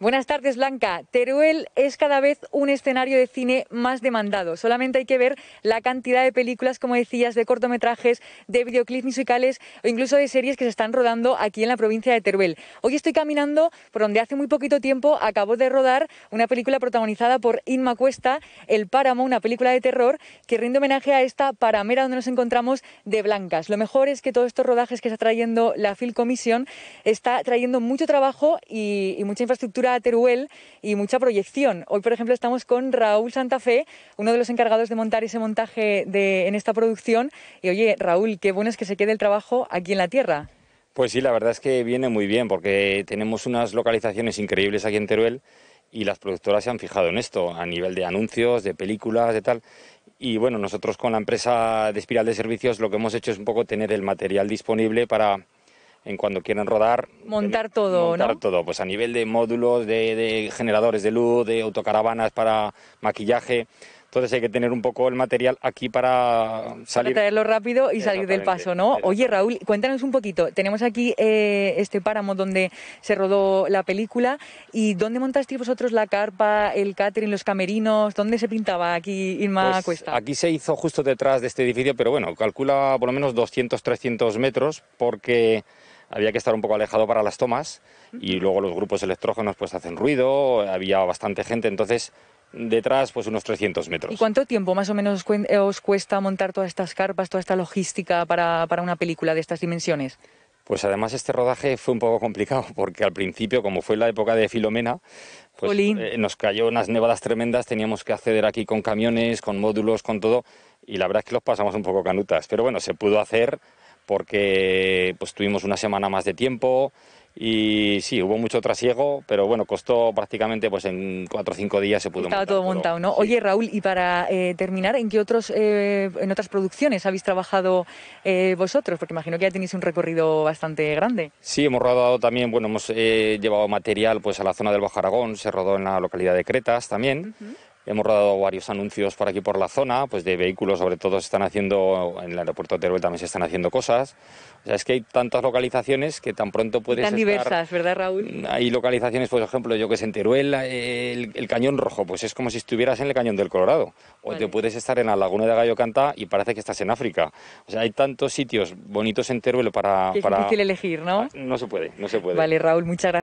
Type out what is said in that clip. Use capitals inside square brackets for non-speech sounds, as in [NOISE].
Buenas tardes, Blanca. Teruel es cada vez un escenario de cine más demandado. Solamente hay que ver la cantidad de películas, como decías, de cortometrajes, de videoclips musicales o incluso de series que se están rodando aquí en la provincia de Teruel. Hoy estoy caminando por donde hace muy poquito tiempo acabó de rodar una película protagonizada por Inma Cuesta, El Páramo, una película de terror que rinde homenaje a esta paramera donde nos encontramos de Blancas. Lo mejor es que todos estos rodajes que está trayendo la Film Commission está trayendo mucho trabajo y mucha infraestructura Teruel y mucha proyección. Hoy, por ejemplo, estamos con Raúl Santa Fe, uno de los encargados de montar ese montaje en esta producción. Y oye, Raúl, qué bueno es que se quede el trabajo aquí en la tierra. Pues sí, la verdad es que viene muy bien porque tenemos unas localizaciones increíbles aquí en Teruel y las productoras se han fijado en esto a nivel de anuncios, de películas, de tal. Y bueno, nosotros con la empresa de Espiral de Servicios lo que hemos hecho es un poco tener el material disponible para en cuando quieren rodar. Montar todo, montar todo, pues a nivel de módulos, de, de generadores de luz, de autocaravanas para maquillaje. Entonces hay que tener un poco el material aquí para salir. Para traerlo rápido y salir del paso, ¿no? Oye, Raúl, cuéntanos un poquito. Tenemos aquí eh, este páramo donde se rodó la película y ¿dónde montasteis vosotros la carpa, el catering, los camerinos? ¿Dónde se pintaba aquí Irma pues Aquí se hizo justo detrás de este edificio, pero bueno, calcula por lo menos 200, 300 metros porque había que estar un poco alejado para las tomas y luego los grupos electrógenos pues hacen ruido, había bastante gente, entonces detrás pues unos 300 metros. ¿Y cuánto tiempo más o menos eh, os cuesta montar todas estas carpas, toda esta logística para, una película de estas dimensiones? Pues además este rodaje fue un poco complicado [LAUGHS] porque al principio, como fue la época de Filomena, pues, eh, nos cayó unas nevadas tremendas, teníamos que acceder aquí con camiones, con módulos, con todo, y la verdad es que los pasamos un poco canutas. Pero bueno, se pudo hacer porque pues tuvimos una semana más de tiempo y sí, hubo mucho trasiego, pero bueno, costó prácticamente pues en cuatro o cinco días se pudo montar Estaba todo montado, ¿no? Oye, Raúl, y para eh, terminar, ¿en qué otros, eh, en otras producciones habéis trabajado eh, vosotros? Porque imagino que ya tenéis un recorrido bastante grande. Sí, hemos rodado también, bueno, hemos llevado material pues a la zona del Bajo Aragón, se rodó en la localidad de Cretas también. Hemos rodado varios anuncios por aquí por la zona, pues de vehículos sobre todo se están haciendo, en el aeropuerto de Teruel también se están haciendo cosas. O sea, es que hay tantas localizaciones que tan pronto puedes Tan diversas, ¿verdad, Raúl? Hay localizaciones, por ejemplo, yo que sé, en Teruel, el, Cañón Rojo, pues es como si estuvieras en el Cañón del Colorado. O te puedes estar en la Laguna de Gallo Canta y parece que estás en África. O sea, hay tantos sitios bonitos en Teruel para... es difícil elegir, ¿no? No se puede, no se puede. Vale, Raúl, muchas gracias.